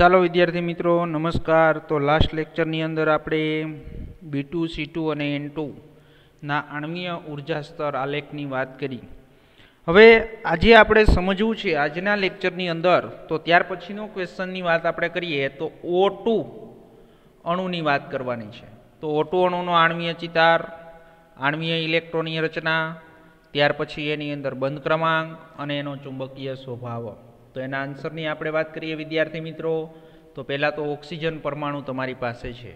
ચાલો વિદ્યાર્થી મિત્રો નમસ્કાર તો લાસ્ટ લેક્ચરની અંદર આપણે બી ટુ સી ટુ અને એન ટુના અણ્વીય ઉર્જા સ્તર આલેખની વાત કરી હવે આજે આપણે સમજવું છે આજના લેક્ચરની અંદર તો ત્યાર પછીનો ક્વેશ્ચનની વાત આપણે કરીએ તો ઓ ટુ અણુની વાત કરવાની છે તો ઓ ટુ અણુનો આણ્વીય ચિતાર આણ્વીય ઇલેક્ટ્રોનની રચના ત્યાર પછી એની અંદર બંધ ક્રમાંક અને એનો ચુંબકીય સ્વભાવ તો એના આન્સરની આપણે વાત કરીએ વિદ્યાર્થી મિત્રો તો પહેલાં તો ઓક્સિજન પરમાણુ તમારી પાસે છે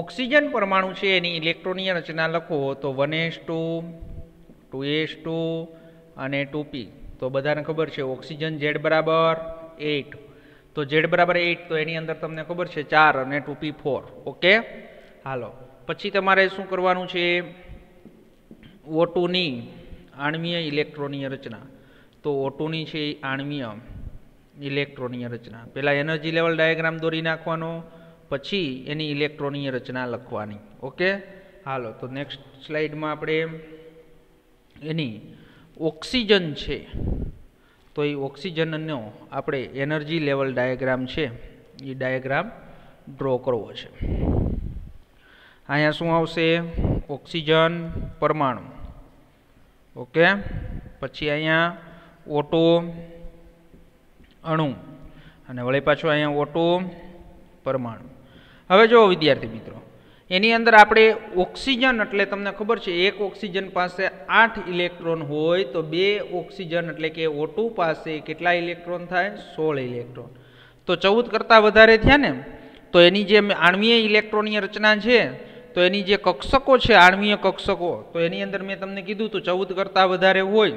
ઓક્સિજન પરમાણુ છે એની ઇલેક્ટ્રોનિય રચના લખો તો one S two two S two અને ટુ પી તો બધાને ખબર છે ઓક્સિજન ઝેડ બરાબર એટ તો ઝેડ બરાબર એટ તો એની અંદર તમને ખબર છે ચાર અને ટુ પી ફોર ઓકે હાલો પછી તમારે શું કરવાનું છે ઓટુની આણ્વીય ઇલેક્ટ્રોનિય રચના તો ઓટુની છે આણ્વીય ઇલેક્ટ્રોનીય રચના પહેલાં એનર્જી લેવલ ડાયાગ્રામ દોરી નાખવાનો પછી એની ઇલેક્ટ્રોનીય રચના લખવાની ઓકે હાલો તો નેક્સ્ટ સ્લાઇડમાં આપણે એની ઓક્સિજન છે તો એ ઓક્સિજનનો આપણે એનર્જી લેવલ ડાયાગ્રામ છે એ ડાયાગ્રામ ડ્રો કરવો છે અહીંયા શું આવશે ઓક્સિજન પરમાણુ ઓકે પછી અહીંયા ઓટો અણુ અને વળી પાછું અહીંયા ઓટો પરમાણુ હવે જો વિદ્યાર્થી મિત્રો એની અંદર આપણે ઓક્સિજન એટલે તમને ખબર છે એક ઓક્સિજન પાસે આઠ ઇલેક્ટ્રોન હોય તો બે ઓક્સિજન એટલે કે ઓટુ પાસે કેટલા ઇલેક્ટ્રોન થાય સોળ ઇલેક્ટ્રોન તો ચૌદ કરતાં વધારે થયા ને તો એની જે આણવીય ઇલેક્ટ્રોનની રચના છે તો એની જે કક્ષકો છે આણવીય કક્ષકો તો એની અંદર મેં તમને કીધું તો ચૌદ કરતાં વધારે હોય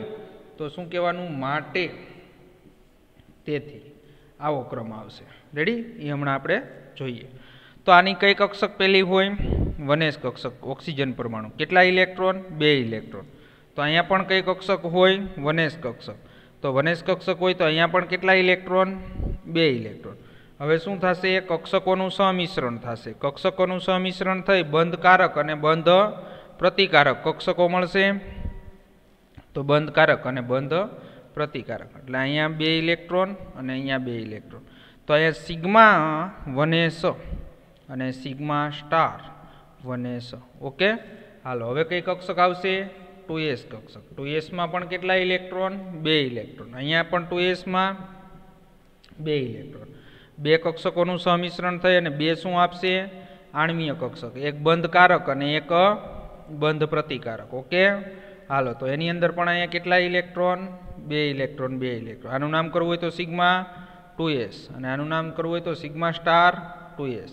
તો શું કહેવાનું માટે તેથી આવો ક્રમ આવશે રેડી એ હમણાં આપણે જોઈએ તો આની કઈ કક્ષક પહેલી હોય વનેશ કક્ષક ઓક્સિજન પરમાણુ કેટલા ઇલેક્ટ્રોન બે ઇલેક્ટ્રોન તો અહીંયા પણ કઈ કક્ષક હોય વનેશ કક્ષક તો વનેશ કક્ષક હોય તો અહીંયા પણ કેટલા ઇલેક્ટ્રોન બે ઇલેક્ટ્રોન હવે શું થશે એ કક્ષકોનું સમિશ્રણ થશે કક્ષકોનું સમિશ્રણ થઈ બંધકારક અને બંધ પ્રતિકારક કક્ષકો મળશે તો બંધકારક અને બંધ પ્રતિકારક એટલે અહીંયા બે ઇલેક્ટ્રોન અને અહીંયા બે ઇલેક્ટ્રોન તો અહીંયા સિગ્મા વને સ અને સિગ્મા સ્ટાર વને સ ઓકે હાલો હવે કઈ કક્ષક આવશે ટુ એસ કક્ષક ટુ એસમાં પણ કેટલા ઇલેક્ટ્રોન બે ઇલેક્ટ્રોન અહીંયા પણ ટુ એસમાં બે ઇલેક્ટ્રોન બે કક્ષકોનું સમિશ્રણ થઈ અને બે શું આપશે આણમીય કક્ષક એક બંધકારક અને એક બંધ પ્રતિકારક ઓકે હાલો તો એની અંદર પણ અહીંયા કેટલા ઇલેક્ટ્રોન બે ઇલેક્ટ્રોન બે ઇલેક્ટ્રોન આનું નામ કરવું હોય તો સિગ્મા ટુ એસ અને આનું નામ કરવું હોય તો સિગ્મા સ્ટાર ટુ એસ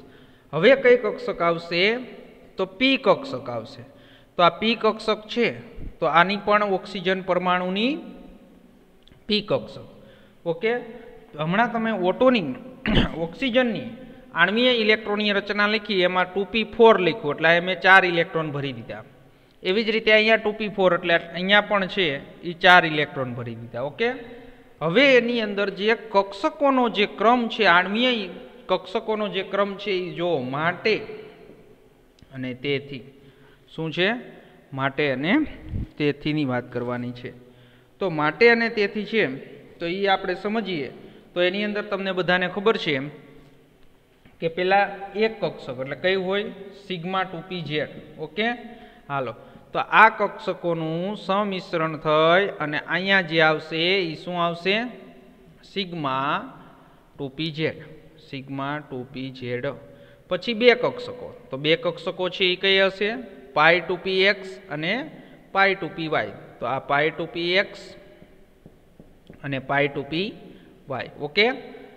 હવે કઈ કક્ષક આવશે તો પી કક્ષક આવશે તો આ પી કક્ષક છે તો આની પણ ઓક્સિજન પરમાણુની પી કક્ષક ઓકે હમણાં તમે ઓટોની ઓક્સિજનની આણવીય ઇલેક્ટ્રોનની રચના લખી એમાં ટુ પી ફોર લખ્યું એટલે મેં ચાર ઇલેક્ટ્રોન ભરી દીધા એવી જ રીતે અહીંયા ટુ પી ફોર એટલે અહીંયા પણ છે એ ચાર ઇલેક્ટ્રોન ભરી દીધા ઓકે હવે એની અંદર જે કક્ષકોનો જે ક્રમ છે આણ્વીય કક્ષકોનો જે ક્રમ છે એ જો માટે અને તેથી શું છે માટે અને તેથીની વાત કરવાની છે તો માટે અને તેથી છે તો એ આપણે સમજીએ તો એની અંદર તમને બધાને ખબર છે કે પેલા એક કક્ષક એટલે કયું હોય સિગ્મા ટુપી પી ઓકે હાલો તો આ કક્ષકોનું સમિશ્રણ થઈ અને અહીંયા જે આવશે એ શું આવશે sigma two P Z sigma two P Z પછી બે કક્ષકો તો બે કક્ષકો છે એ કઈ હશે પાય ટુ પી એક્સ અને પાય ટુ પી વાય તો આ પાય ટુ પી એક્સ અને pi two P Y okay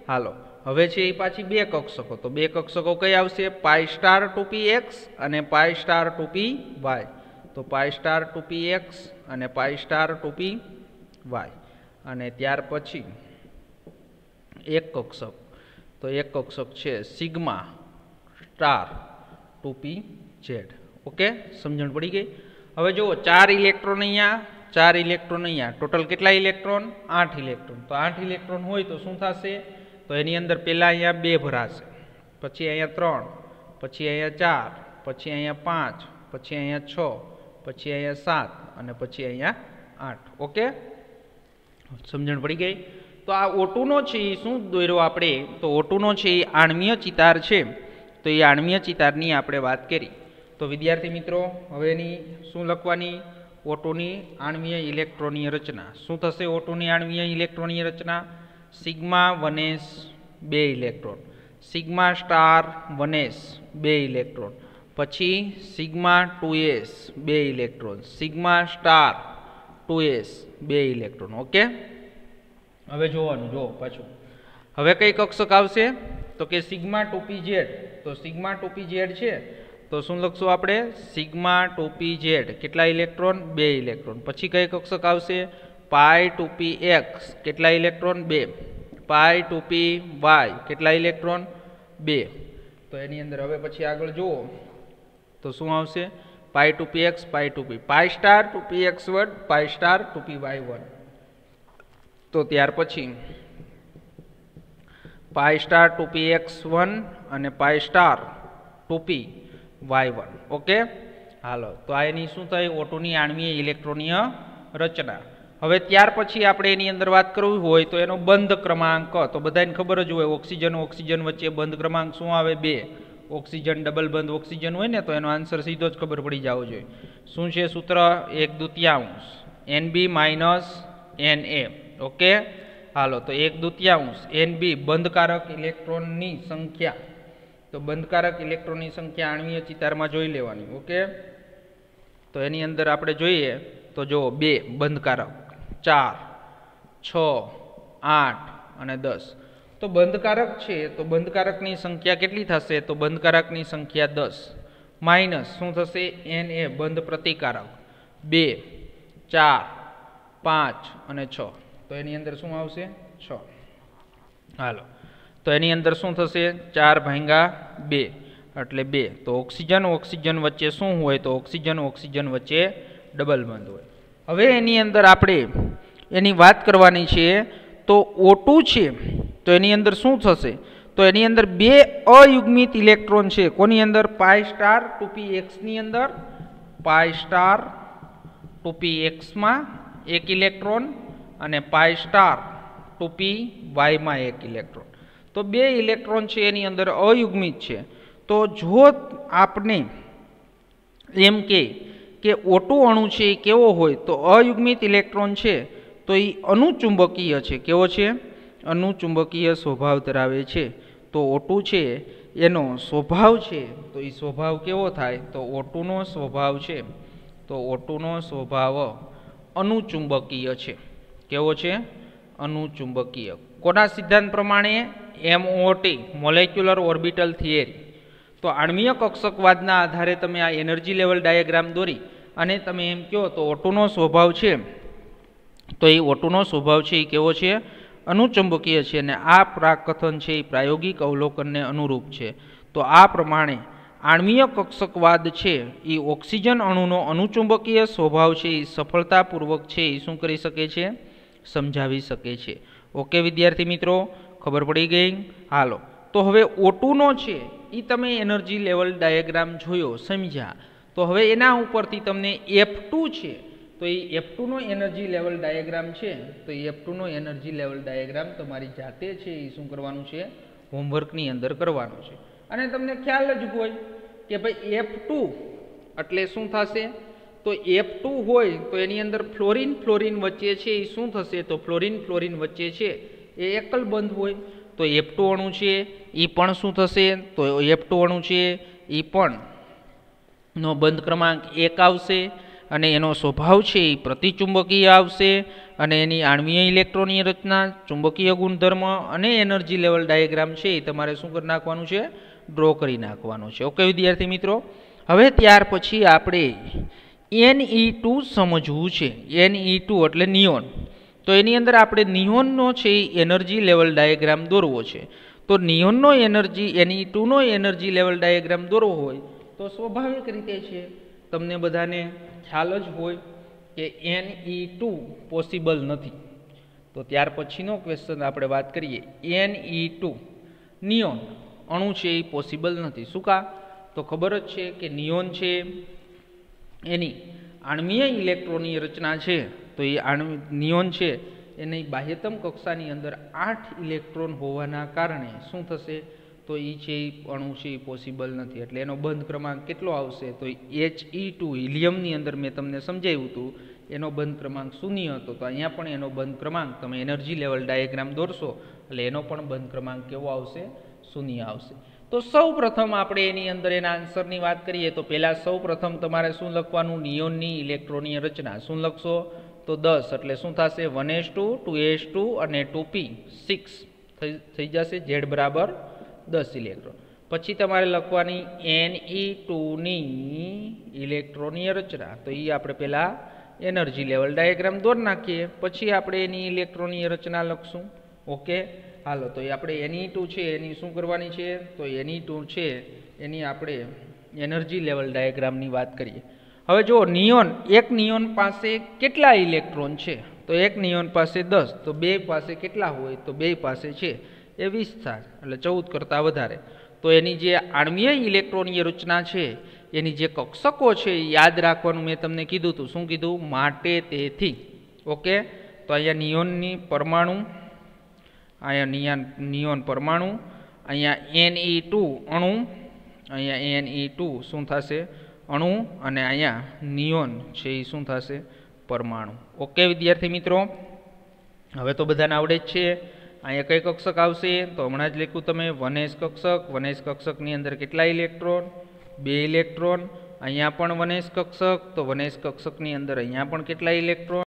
હાલો હવે છે એ પાછી બે કક્ષકો તો બે કક્ષકો કઈ આવશે pi star two P X અને pi star two P Y તો પાય સ્ટાર ટુ એક્સ અને પાય સ્ટાર ટુ વાય અને ત્યાર પછી એક કક્ષક તો એક કક્ષક છે sigma star two P Z okay સમજણ પડી ગઈ હવે જુઓ ચાર ઇલેક્ટ્રોન અહીંયા ચાર ઇલેક્ટ્રોન અહીંયા ટોટલ કેટલા ઇલેક્ટ્રોન આઠ ઇલેક્ટ્રોન તો આઠ ઇલેક્ટ્રોન હોય તો શું થશે તો એની અંદર પહેલાં અહીંયા બે ભરાશે પછી અહીંયા ત્રણ પછી અહીંયા ચાર પછી અહીંયા પાંચ પછી અહીંયા છ પછી અહીંયા સાત અને પછી અહીંયા આઠ ઓકે સમજણ પડી ગઈ તો આ ઓટુનો છે એ શું દોર્યો આપણે તો ઓટુનો છે એ આણ્મીય ચિતાર છે તો એ આણ્મીય ચિતારની આપણે વાત કરી તો વિદ્યાર્થી મિત્રો હવેની શું લખવાની ઓટોની આણ્મીય ઇલેક્ટ્રોનીય રચના શું થશે ઓટોની આણ્મીય ઇલેક્ટ્રોનીય રચના સિગ્મા વનેશ બે ઇલેક્ટ્રોન સિગ્મા સ્ટાર વનેશ બે ઇલેક્ટ્રોન પછી સિગ્મા ટુ એસ બે electron sigma star two S બે ઇલેક્ટ્રોન ઓકે હવે જોવાનું જુઓ પાછું હવે કઈ કક્ષક આવશે તો કે સિગ્મા ટોપી જેડ તો સિગ્મા ટોપી ઝેડ છે તો શું લખશું આપણે સિગ્મા ટોપી ઝેડ કેટલા ઇલેક્ટ્રોન બે ઇલેક્ટ્રોન પછી કઈ કક્ષક આવશે પાય ટુપી એક્સ કેટલા ઇલેક્ટ્રોન બે પાય ટુપી વાય કેટલા ઇલેક્ટ્રોન બે તો એની અંદર હવે પછી આગળ જુઓ તો શું આવશે pi two P X pi two P pi star two P X one pi star two P Y one તો ત્યાર પછી pi star two P X one અને pi star two P Y one okay હાલો તો આ એની શું થાય ઓટોની આણવીય ઇલેક્ટ્રોનિય રચના હવે ત્યાર પછી આપણે એની અંદર વાત કરવી હોય તો એનો બંધ ક્રમાંક તો બધાને ખબર જ હોય ઓક્સિજન ઓક્સિજન વચ્ચે બંધ ક્રમાંક શું આવે બે ઓક્સિજન ડબલ બંધ ઓક્સિજન હોય ને તો એનો આન્સર સીધો જ ખબર પડી જવો જોઈએ શું છે સૂત્ર એક દુત્યાંશ N B minus N A okay હાલો તો એક દુત્યાંશ એન બી બંધકારક ઇલેક્ટ્રોનની સંખ્યા તો બંધકારક ઇલેક્ટ્રોનની સંખ્યા આણવીય ચિતારમાં જોઈ લેવાની ઓકે તો એની અંદર આપણે જોઈએ તો જો બે બંધકારક ચાર છ આઠ અને દસ તો બંધકારક છે તો બંધકારકની સંખ્યા કેટલી થશે તો બંધકારકની સંખ્યા દસ માઇનસ શું થશે એન એ બંધ પ્રતિકારક બે ચાર પાંચ અને છ તો એની અંદર શું આવશે છ હાલો તો એની અંદર શું થશે ચાર ભાંગા બે એટલે બે તો ઓક્સિજન ઓક્સિજન વચ્ચે શું હોય તો ઓક્સિજન ઓક્સિજન વચ્ચે ડબલ બંધ હોય હવે એની અંદર આપણે એની વાત કરવાની છે તો ઓટું છે તો એની અંદર શું થશે તો એની અંદર બે અયુગ્મિત ઇલેક્ટ્રોન છે કોની અંદર પાય સ્ટાર ટુપી એક્સની અંદર પાય સ્ટાર ટુપી એક્સમાં એક ઇલેક્ટ્રોન અને પાય સ્ટાર ટુપી વાયમાં એક ઇલેક્ટ્રોન તો બે ઇલેક્ટ્રોન છે એની અંદર અયુગ્મિત છે તો જો આપણે એમ કે કે ઓટો અણુ છે એ કેવો હોય તો અયુગ્મિત ઇલેક્ટ્રોન છે તો એ અનુચુંબકીય છે કેવો છે અનુચુંબકીય સ્વભાવ ધરાવે છે તો ઓટુ છે એનો સ્વભાવ છે તો એ સ્વભાવ કેવો થાય તો ઓટુનો સ્વભાવ છે તો ઓટુનો સ્વભાવ અનુચુંબકીય છે કેવો છે અનુચુંબકીય કોના સિદ્ધાંત પ્રમાણે એમઓટી મોલેક્યુલર ઓર્બિટલ થિયરી તો આણ્વીય કક્ષકવાદના આધારે તમે આ એનર્જી લેવલ ડાયાગ્રામ દોરી અને તમે એમ કહો તો ઓટુનો સ્વભાવ છે તો એ ઓટુનો સ્વભાવ છે એ કેવો છે અનુચુંબકીય છે અને આ પ્રાકથન છે એ પ્રાયોગિક અવલોકનને અનુરૂપ છે તો આ પ્રમાણે આણ્વીય કક્ષકવાદ છે એ ઓક્સિજન અણુનો અનુચુંબકીય સ્વભાવ છે એ સફળતાપૂર્વક છે એ શું કરી શકે છે સમજાવી શકે છે ઓકે વિદ્યાર્થી મિત્રો ખબર પડી ગઈ હાલો તો હવે ઓટુનો છે એ તમે એનર્જી લેવલ ડાયાગ્રામ જોયો સમજ્યા તો હવે એના ઉપરથી તમને એફ છે તો એ એફ ટુનો એનર્જી લેવલ ડાયાગ્રામ છે તો એ એફ ટુનો એનર્જી લેવલ ડાયાગ્રામ તમારી જાતે છે એ શું કરવાનું છે હોમવર્કની અંદર કરવાનું છે અને તમને ખ્યાલ જ હોય કે ભાઈ એફ ટુ એટલે શું થશે તો એફ ટુ હોય તો એની અંદર ફ્લોરિન ફ્લોરિન વચ્ચે છે એ શું થશે તો ફ્લોરિન ફ્લોરિન વચ્ચે છે એ એકલ બંધ હોય તો એફ ટુ અણુ છે એ પણ શું થશે તો એફ ટુ અણુ છે એ પણ નો બંધ ક્રમાંક એક આવશે અને એનો સ્વભાવ છે એ પ્રતિચુંબકીય આવશે અને એની આણવીય ઇલેક્ટ્રોનની રચના ચુંબકીય ગુણધર્મ અને એનર્જી લેવલ ડાયાગ્રામ છે એ તમારે શું કરી નાખવાનું છે ડ્રો કરી નાખવાનું છે ઓકે વિદ્યાર્થી મિત્રો હવે ત્યાર પછી આપણે એન ઈ ટુ સમજવું છે એન ઈ ટુ એટલે નિયોન તો એની અંદર આપણે નિયોનનો છે એ એનર્જી લેવલ ડાયાગ્રામ દોરવો છે તો નિયોનનો એનર્જી એની ટુનો e એનર્જી લેવલ ડાયાગ્રામ દોરવો હોય તો સ્વાભાવિક રીતે છે તમને બધાને ખ્યાલ જ હોય કે એન ઈ ટુ પોસિબલ નથી તો ત્યાર પછીનો ક્વેશ્ચન આપણે વાત કરીએ એન ઈ ટુ નિયોન અણુ છે એ પોસિબલ નથી શું કા તો ખબર જ છે કે નિયોન છે એની આણ્વીય ઇલેક્ટ્રોનની રચના છે તો એ આણ્વી નિયોન છે એની બાહ્યતમ કક્ષાની અંદર આઠ ઇલેક્ટ્રોન હોવાના કારણે શું થશે તો એ છે એ અણુ છે એ પોસિબલ નથી એટલે એનો બંધ ક્રમાંક કેટલો આવશે તો એચ ઈ ટુ હિલિયમની અંદર મેં તમને સમજાવ્યું હતું એનો બંધ ક્રમાંક શૂન્ય હતો તો અહીંયા પણ એનો બંધ ક્રમાંક તમે એનર્જી લેવલ ડાયાગ્રામ દોરશો એટલે એનો પણ બંધ ક્રમાંક કેવો આવશે શૂન્ય આવશે તો સૌ પ્રથમ આપણે એની અંદર એના આન્સરની વાત કરીએ તો પહેલાં સૌ પ્રથમ તમારે શું લખવાનું નિયોનની ઇલેક્ટ્રોનની રચના શું લખશો તો દસ એટલે શું થશે one S two two S two અને ટુ પી સિક્સ થઈ જશે ઝેડ બરાબર દસ ઇલેક્ટ્રોન પછી તમારે લખવાની એન ઈ ટુની ઇલેક્ટ્રોનની રચના તો એ આપણે પહેલાં એનર્જી લેવલ ડાયાગ્રામ દોર નાખીએ પછી આપણે એની ઇલેક્ટ્રોનની રચના લખશું ઓકે હાલો તો એ આપણે એની ટુ e છે એની શું કરવાની છે તો એની ટુ e છે એની આપણે એનર્જી લેવલ ડાયાગ્રામની વાત કરીએ હવે જો નિયોન એક નિયોન પાસે કેટલા ઇલેક્ટ્રોન છે તો એક નિયોન પાસે દસ તો બે પાસે કેટલા હોય તો બે પાસે છે એ વીસ થાય એટલે ચૌદ કરતાં વધારે તો એની જે આણ્વીય ઇલેક્ટ્રોનીય રચના છે એની જે કક્ષકો છે એ યાદ રાખવાનું મેં તમને કીધું હતું શું કીધું માટે તેથી ઓકે તો અહીંયા નિયોનની પરમાણુ અહીંયા નિયાન નિયોન પરમાણુ અહીંયા એન ઈ e ટુ અણુ અહીંયા એન ઈ e ટુ શું થશે અણુ અને અહીંયા નિયોન છે એ શું થશે પરમાણુ ઓકે વિદ્યાર્થી મિત્રો હવે તો બધાને આવડે જ છે અહીંયા કઈ કક્ષક આવશે તો હમણાં જ લખ્યું તમે વનેશ કક્ષક વનેશ કક્ષકની અંદર કેટલા ઇલેક્ટ્રોન બે ઇલેક્ટ્રોન અહીંયા પણ વનેશ કક્ષક તો વનેશ કક્ષકની અંદર અહીંયા પણ કેટલા ઇલેક્ટ્રોન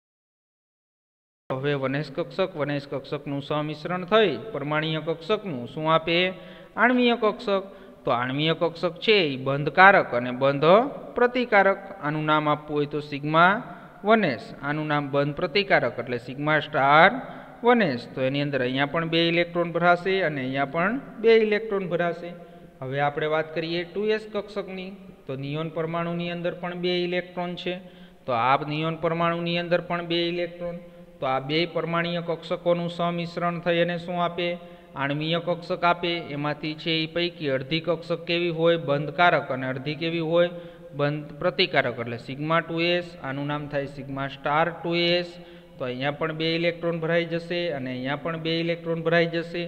હવે વનેશ કક્ષક વનેશ કક્ષકનું સમિશ્રણ થઈ પરમાણીય કક્ષકનું શું આપે આણ્વીય કક્ષક તો આણ્વીય કક્ષક છે એ બંધકારક અને બંધ પ્રતિકારક આનું નામ આપવું હોય તો સિગ્મા વનેશ આનું નામ બંધ પ્રતિકારક એટલે સિગ્મા સ્ટાર વન તો એની અંદર અહીંયા પણ બે ઇલેક્ટ્રોન ભરાશે અને અહીંયા પણ બે ઇલેક્ટ્રોન ભરાશે હવે આપણે વાત કરીએ ટુ એસ કક્ષકની તો નિયોન પરમાણુની અંદર પણ બે ઇલેક્ટ્રોન છે તો આ નિયોન પરમાણુની અંદર પણ બે ઇલેક્ટ્રોન તો આ બે પરમાણીય કક્ષકોનું સમિશ્રણ થઈ અને શું આપે આણ્વીય કક્ષક આપે એમાંથી છે એ પૈકી અડધી કક્ષક કેવી હોય બંધકારક અને અડધી કેવી હોય બંધ પ્રતિકારક એટલે સિગ્મા ટુ એસ આનું નામ થાય સિગ્મા સ્ટાર ટુ એસ તો અહીંયા પણ બે ઇલેક્ટ્રોન ભરાઈ જશે અને અહીંયા પણ બે ઇલેક્ટ્રોન ભરાઈ જશે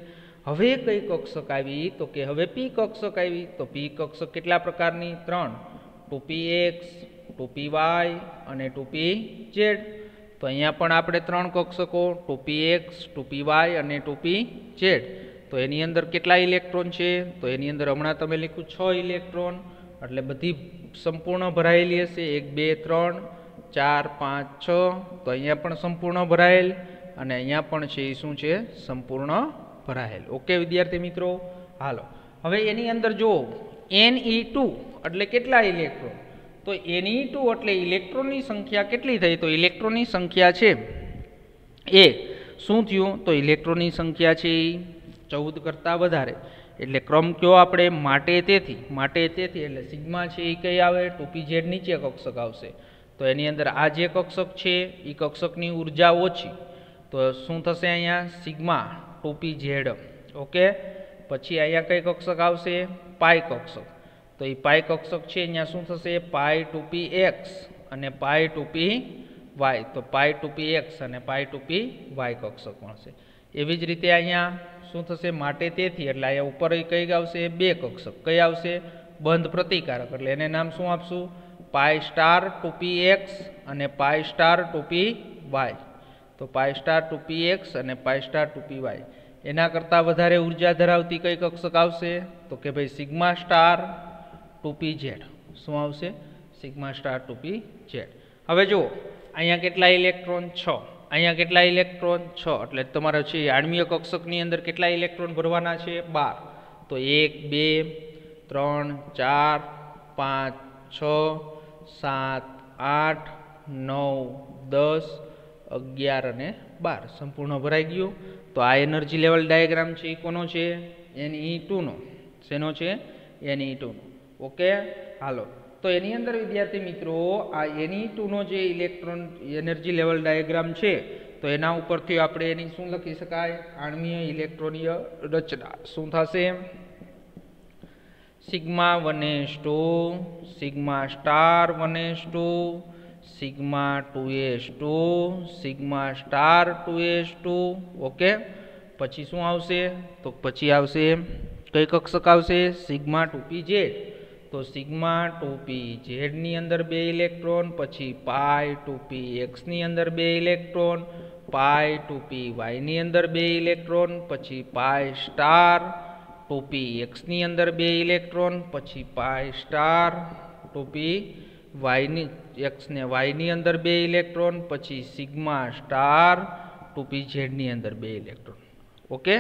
હવે કઈ કક્ષક આવી તો કે હવે પી કક્ષક આવી તો પી કક્ષક કેટલા પ્રકારની ત્રણ ટુ એક્સ ટુ વાય અને ટુ ઝેડ તો અહીંયા પણ આપણે ત્રણ કક્ષકો ટુ એક્સ ટુ વાય અને ટુ ઝેડ તો એની અંદર કેટલા ઇલેક્ટ્રોન છે તો એની અંદર હમણાં તમે લખ્યું છ ઇલેક્ટ્રોન એટલે બધી સંપૂર્ણ ભરાયેલી હશે એક બે ત્રણ ચાર પાંચ છ તો અહીંયા પણ સંપૂર્ણ ભરાયેલ અને અહીંયા પણ છે એ શું છે સંપૂર્ણ ભરાયેલ ઓકે વિદ્યાર્થી મિત્રો હાલો હવે એની અંદર જુઓ એન ઈ ટુ એટલે કેટલા ઇલેક્ટ્રોન તો એની ટુ e એટલે ઇલેક્ટ્રોનની સંખ્યા કેટલી થઈ તો ઇલેક્ટ્રોનની સંખ્યા છે એ શું થયું તો ઇલેક્ટ્રોનની સંખ્યા છે એ ચૌદ કરતાં વધારે એટલે ક્રમ કયો આપણે માટે તેથી માટે તેથી એટલે સિગ્મા છે એ કઈ આવે ટુપી ઝેડ નીચે કક્ષક આવશે તો એની અંદર આ જે કક્ષક છે એ કક્ષકની ઉર્જા ઓછી તો શું થશે અહીંયા સિગ્મા ટોપી ઝેડ ઓકે પછી અહીંયા કઈ કક્ષક આવશે પાય કક્ષક તો એ પાય કક્ષક છે અહીંયા શું થશે પાય ટોપી એક્સ અને પાય ટોપી વાય તો પાય ટોપી એક્સ અને પાય ટોપી વાય કક્ષક મળશે એવી જ રીતે અહીંયા શું થશે માટે તેથી એટલે અહીંયા ઉપર કઈ આવશે બે કક્ષક કઈ આવશે બંધ પ્રતિકારક એટલે એને નામ શું આપશું પાય સ્ટાર ટુ એક્સ અને પાય સ્ટાર ટુ વાય તો પાય સ્ટાર ટુ એક્સ અને પાય સ્ટાર ટુ વાય એના કરતાં વધારે ઉર્જા ધરાવતી કઈ કક્ષક આવશે તો કે ભાઈ સિગ્મા સ્ટાર ટુ ઝેડ શું આવશે sigma star two P Z હવે જુઓ અહીંયા કેટલા ઇલેક્ટ્રોન છ અહીંયા કેટલા ઇલેક્ટ્રોન છ એટલે તમારે છે આણમીય કક્ષકની અંદર કેટલા ઇલેક્ટ્રોન ભરવાના છે બાર તો એક બે ત્રણ ચાર પાંચ છ સાત આઠ નવ દસ અગિયાર અને બાર સંપૂર્ણ ભરાઈ ગયું તો આ એનર્જી લેવલ ડાયાગ્રામ છે એ કોનો છે એની ટુનો e શેનો છે એન એની ટુનો ઓકે હાલો તો એની અંદર વિદ્યાર્થી મિત્રો આ એની ટુનો e જે ઇલેક્ટ્રોન એનર્જી લેવલ ડાયાગ્રામ છે તો એના ઉપરથી આપણે એની શું લખી શકાય આણમીય ઇલેક્ટ્રોનિય રચના શું થશે sigma one S two sigma star one S two sigma two S two sigma star two S two okay પછી શું આવશે તો પછી આવશે કઈ કક્ષક આવશે સિગ્મા ટુપી ઝેડ તો સિગ્મા ટુપી ઝેડની અંદર બે ઇલેક્ટ્રોન પછી પાય ટુપી એક્સની અંદર બે ઇલેક્ટ્રોન પાય ટુપી વાયની અંદર બે ઇલેક્ટ્રોન પછી પાય સ્ટાર ટોપી એક્સની અંદર બે ઇલેક્ટ્રોન પછી પાય સ્ટાર ટોપી વાયની એક્સને વાયની અંદર બે ઇલેક્ટ્રોન પછી સિગ્મા સ્ટાર ટોપી ઝેડની અંદર બે ઇલેક્ટ્રોન ઓકે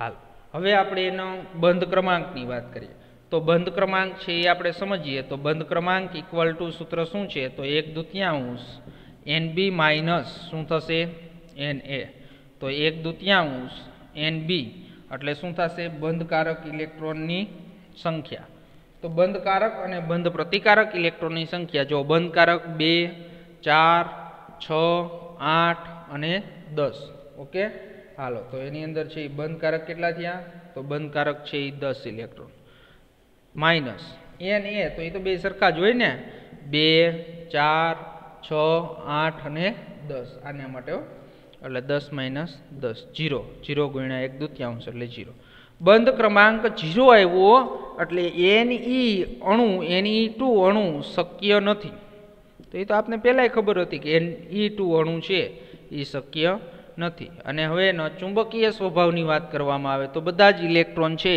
હાલ હવે આપણે એનો બંધ ક્રમાંકની વાત કરીએ તો બંધ ક્રમાંક છે એ આપણે સમજીએ તો બંધ ક્રમાંક ઇક્વલ ટુ સૂત્ર શું છે તો એક દુત્યાંશ એન બી માઇનસ શું થશે એન એ તો એક દુત્યાંશ એન બી એટલે શું થશે બંધકારક ઇલેક્ટ્રોનની સંખ્યા તો બંધકારક અને બંધ પ્રતિકારક ઇલેક્ટ્રોનની સંખ્યા જો બંધકારક બે ચાર છ આઠ અને દસ ઓકે હાલો તો એની અંદર છે એ બંધકારક કેટલા થયા તો બંધકારક છે એ દસ ઇલેક્ટ્રોન માઇનસ એન એ તો એ તો બે સરખા જ હોય ને બે ચાર છ આઠ અને દસ આના માટે એટલે દસ માઇનસ દસ જીરો જીરો ગુણ્યા એક દૂત્યાંશ એટલે જીરો બંધ ક્રમાંક જીરો આવ્યો એટલે એન ઈ અણુ એન ઈ ટુ અણુ શક્ય નથી તો એ તો આપને પહેલાંય ખબર હતી કે એન ઈ ટુ અણુ છે એ શક્ય નથી અને હવે એનો ચુંબકીય સ્વભાવની વાત કરવામાં આવે તો બધા જ ઇલેક્ટ્રોન છે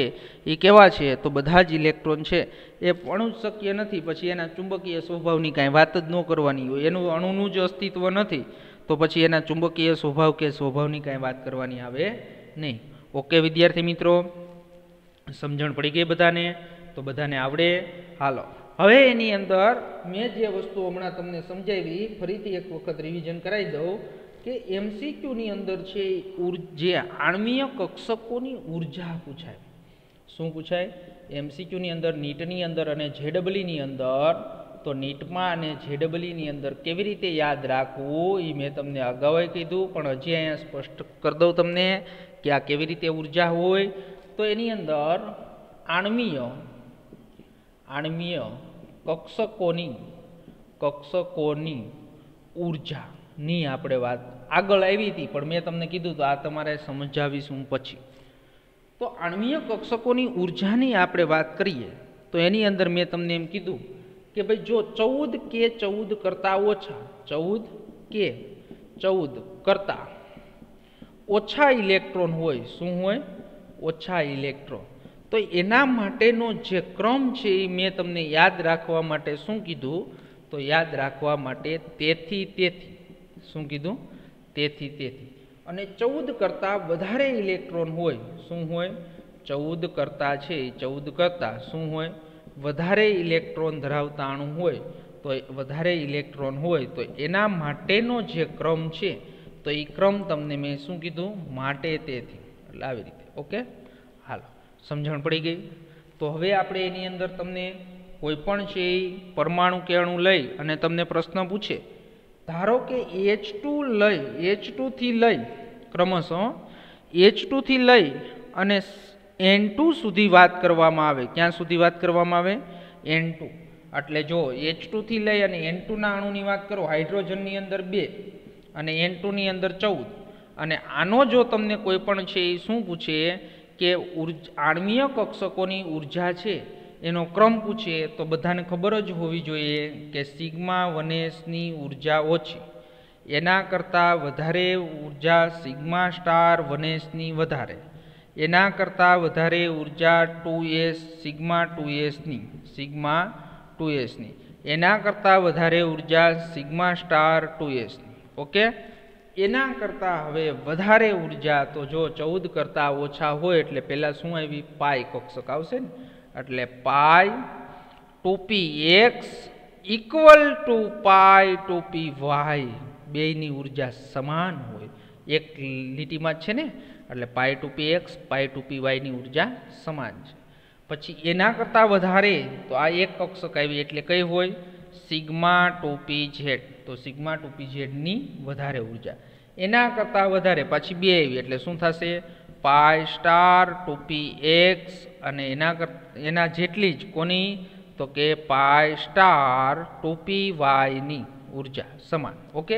એ કેવા છે તો બધા જ ઇલેક્ટ્રોન છે એ અણુ શક્ય નથી પછી એના ચુંબકીય સ્વભાવની કાંઈ વાત જ ન કરવાની હોય એનું અણુનું જ અસ્તિત્વ નથી તો પછી એના ચુંબકીય સ્વભાવ કે સ્વભાવની કાંઈ વાત કરવાની આવે નહીં ઓકે વિદ્યાર્થી મિત્રો સમજણ પડી ગઈ બધાને તો બધાને આવડે હાલો હવે એની અંદર મેં જે વસ્તુ હમણાં તમને સમજાવી ફરીથી એક વખત રિવિઝન કરાવી દઉં કે એમસીક્યુની અંદર છે જે આણમીય કક્ષકોની ઉર્જા પૂછાય શું પૂછાય એમસીક્યુની અંદર નીટની અંદર અને જેડબલીની અંદર તો નીટમાં અને જેડબલીની અંદર કેવી રીતે યાદ રાખવું એ મેં તમને અગાઉ કીધું પણ હજી અહીંયા સ્પષ્ટ કરી દઉં તમને કે આ કેવી રીતે ઉર્જા હોય તો એની અંદર આણ્મીય આણ્મીય કક્ષકોની કક્ષકોની ઉર્જાની આપણે વાત આગળ આવી હતી પણ મેં તમને કીધું તો આ તમારે સમજાવીશું પછી તો આણ્મીય કક્ષકોની ઉર્જાની આપણે વાત કરીએ તો એની અંદર મેં તમને એમ કીધું કે ભાઈ જો ચૌદ કે ચૌદ કરતાં ઓછા ચૌદ કે ચૌદ કરતાં ઓછા ઇલેક્ટ્રોન હોય શું હોય ઓછા ઇલેક્ટ્રોન તો એના માટેનો જે ક્રમ છે એ મેં તમને યાદ રાખવા માટે શું કીધું તો યાદ રાખવા માટે તેથી તેથી શું કીધું તેથી તેથી અને ચૌદ કરતાં વધારે ઇલેક્ટ્રોન હોય શું હોય ચૌદ કરતાં છે એ ચૌદ કરતાં શું હોય વધારે ઇલેક્ટ્રોન ધરાવતા અણુ હોય તો વધારે ઇલેક્ટ્રોન હોય તો એના માટેનો જે ક્રમ છે તો એ ક્રમ તમને મેં શું કીધું માટે તેથી એટલે આવી રીતે ઓકે હાલો સમજણ પડી ગઈ તો હવે આપણે એની અંદર તમને કોઈ પણ છે એ પરમાણુ કે અણુ લઈ અને તમને પ્રશ્ન પૂછે ધારો કે એચ ટુ લઈ એચ ટુથી લઈ ક્રમશઃ એચ ટુથી લઈ અને એન ટુ સુધી વાત કરવામાં આવે ક્યાં સુધી વાત કરવામાં આવે એન ટુ એટલે જો એચ ટુથી લઈ અને એન ટુના અણુની વાત કરો હાઇડ્રોજનની અંદર બે અને એન ટુની અંદર ચૌદ અને આનો જો તમને કોઈ પણ છે એ શું પૂછે કે આણ્વીય કક્ષકોની ઉર્જા છે એનો ક્રમ પૂછે તો બધાને ખબર જ હોવી જોઈએ કે સિગ્મા વનેશની ઉર્જા ઓછી એના કરતાં વધારે ઉર્જા સિગ્મા સ્ટાર વનેશની વધારે એના કરતાં વધારે ઉર્જા ટુ એસ સિગ્મા ટુ એસની સિગ્મા ટુ એસની એના કરતાં વધારે ઉર્જા સિગ્મા સ્ટાર ટુ એસની ઓકે એના કરતાં હવે વધારે ઊર્જા તો જો ચૌદ કરતાં ઓછા હોય એટલે પહેલાં શું આવી પાય કક્ષક આવશે ને એટલે pi two P X equal to pi two P Y બેની ઊર્જા સમાન હોય એક લીટીમાં છે ને એટલે pi two P X pi two P વાયની ઉર્જા સમાન છે પછી એના કરતાં વધારે તો આ એક કક્ષક આવી એટલે કઈ હોય સિગ્મા ટોપી ઝેડ તો સિગ્મા ટોપી ઝેડની વધારે ઉર્જા એના કરતાં વધારે પાછી બે આવી એટલે શું થશે પાય સ્ટાર ટોપી એક્સ અને એના કર એના જેટલી જ કોની તો કે પાય સ્ટાર ટોપી વાયની ઉર્જા સમાન ઓકે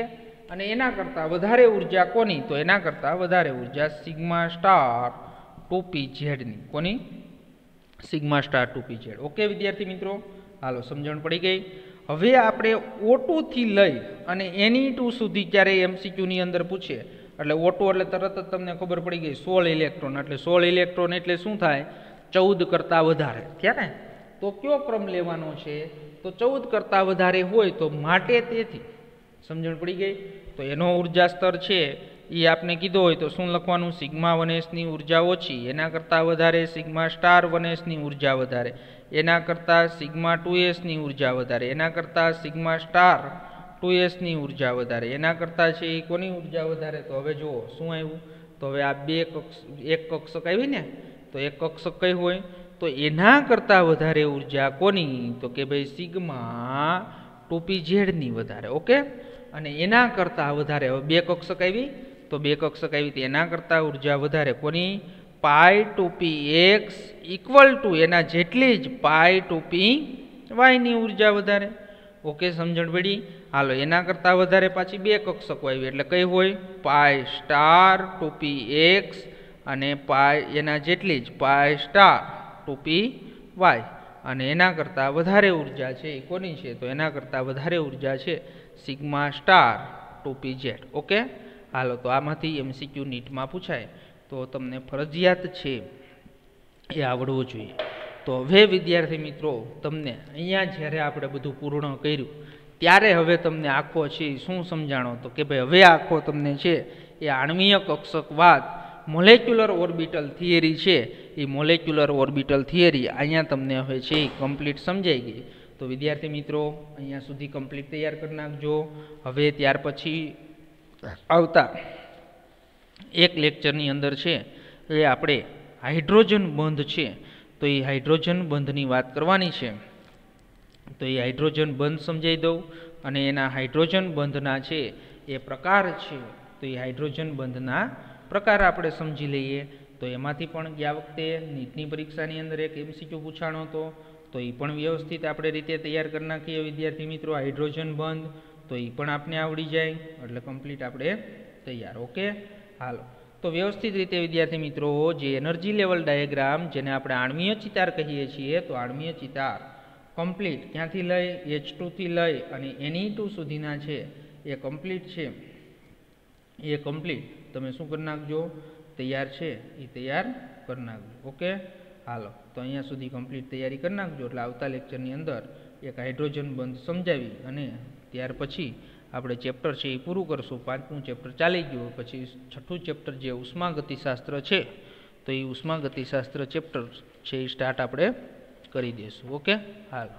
અને એના કરતાં વધારે ઉર્જા કોની તો એના કરતાં વધારે ઉર્જા સિગ્મા સ્ટાર ટુપી ઝેડની કોની sigma star two P Z okay વિદ્યાર્થી મિત્રો હાલો સમજણ પડી ગઈ હવે આપણે ઓટુથી લઈ અને એની ટુ સુધી જ્યારે એમસીક્યુની અંદર પૂછીએ એટલે ઓટો એટલે તરત જ તમને ખબર પડી ગઈ સોળ ઇલેક્ટ્રોન એટલે સોળ ઇલેક્ટ્રોન એટલે શું થાય ચૌદ કરતાં વધારે થયા ને તો કયો ક્રમ લેવાનો છે તો ચૌદ કરતાં વધારે હોય તો માટે તેથી સમજણ પડી ગઈ તો એનો ઉર્જા સ્તર છે એ આપને કીધો હોય તો શું લખવાનું સિગ્મા વનેસની ઉર્જા ઓછી એના કરતાં વધારે સિગ્મા સ્ટાર વનેશની ઉર્જા વધારે એના કરતાં સિગ્મા ટુ એસની ઉર્જા વધારે એના કરતાં સિગ્મા સ્ટાર ટુ એસની ઉર્જા વધારે એના કરતાં છે એ કોની ઉર્જા વધારે તો હવે જુઓ શું આવ્યું તો હવે આ બે કક્ષ એક કક્ષક આવી ને તો એક કક્ષક કઈ હોય તો એના કરતાં વધારે ઉર્જા કોની તો કે ભાઈ સિગ્મા ટુપી ઝેડની વધારે ઓકે અને એના કરતાં વધારે હવે બે કક્ષક આવી તો બે કક્ષક આવી હતી એના કરતાં ઉર્જા વધારે કોની pi two P X equal to એના જેટલી જ પાય ટુ પી વાયની ઉર્જા વધારે ઓકે સમજણ પડી હાલો એના કરતાં વધારે પાછી બે કક્ષકો આવી એટલે કઈ હોય pi star two P X અને પાય એના જેટલી જ pi star two P Y અને એના કરતાં વધારે ઉર્જા છે એ કોની છે તો એના કરતાં વધારે ઉર્જા છે sigma star two P Z okay હાલો તો આમાંથી એમસીક્યુ નીટમાં પૂછાય તો તમને ફરજિયાત છે એ આવડવું જોઈએ તો હવે વિદ્યાર્થી મિત્રો તમને અહીંયા જ્યારે આપણે બધું પૂર્ણ કર્યું ત્યારે હવે તમને આખો છે શું સમજાણો તો કે ભાઈ હવે આખો તમને છે એ આણ્વીય વાત મોલેક્યુલર ઓર્બિટલ થિયરી છે એ મોલેક્યુલર ઓર્બિટલ થિયરી અહીંયા તમને હવે છે કમ્પ્લીટ સમજાઈ ગઈ તો વિદ્યાર્થી મિત્રો અહીંયા સુધી કમ્પ્લીટ તૈયાર કરી નાખજો હવે ત્યાર પછી આવતા એક લેક્ચરની અંદર છે એ આપણે હાઇડ્રોજન બંધ છે તો એ હાઇડ્રોજન બંધની વાત કરવાની છે તો એ હાઇડ્રોજન બંધ સમજાઈ દઉં અને એના હાઇડ્રોજન બંધના છે એ પ્રકાર છે તો એ હાઇડ્રોજન બંધના પ્રકાર આપણે સમજી લઈએ તો એમાંથી પણ ગયા વખતે નીટની પરીક્ષાની અંદર એક એમસીક્યુ પૂછાણો હતો તો એ પણ વ્યવસ્થિત આપણે રીતે તૈયાર કરી નાખીએ વિદ્યાર્થી મિત્રો હાઇડ્રોજન બંધ તો એ પણ આપને આવડી જાય એટલે કમ્પ્લીટ આપણે તૈયાર ઓકે હાલો તો વ્યવસ્થિત રીતે વિદ્યાર્થી મિત્રો જે એનર્જી લેવલ ડાયાગ્રામ જેને આપણે આણ્વીય ચિતાર કહીએ છીએ તો આણ્વીય ચિતાર કમ્પ્લીટ ક્યાંથી લઈ એચ ટુથી લઈ અને એની ટુ e સુધીના છે એ કમ્પ્લીટ છે એ કમ્પ્લીટ તમે શું કરી નાખજો તૈયાર છે એ તૈયાર કરી નાખજો ઓકે હાલો તો અહીંયા સુધી કમ્પ્લીટ તૈયારી કરી નાખજો એટલે આવતા લેક્ચરની અંદર એક હાઇડ્રોજન બંધ સમજાવી અને ત્યાર પછી આપણે ચેપ્ટર છે એ પૂરું કરશું પાંચમું ચેપ્ટર ચાલી ગયું પછી છઠ્ઠું ચેપ્ટર જે ઉષ્માગતિશાસ્ત્ર છે તો એ ઉષ્માગતિશાસ્ત્ર ચેપ્ટર છે એ સ્ટાર્ટ આપણે કરી દઈશું ઓકે હાલો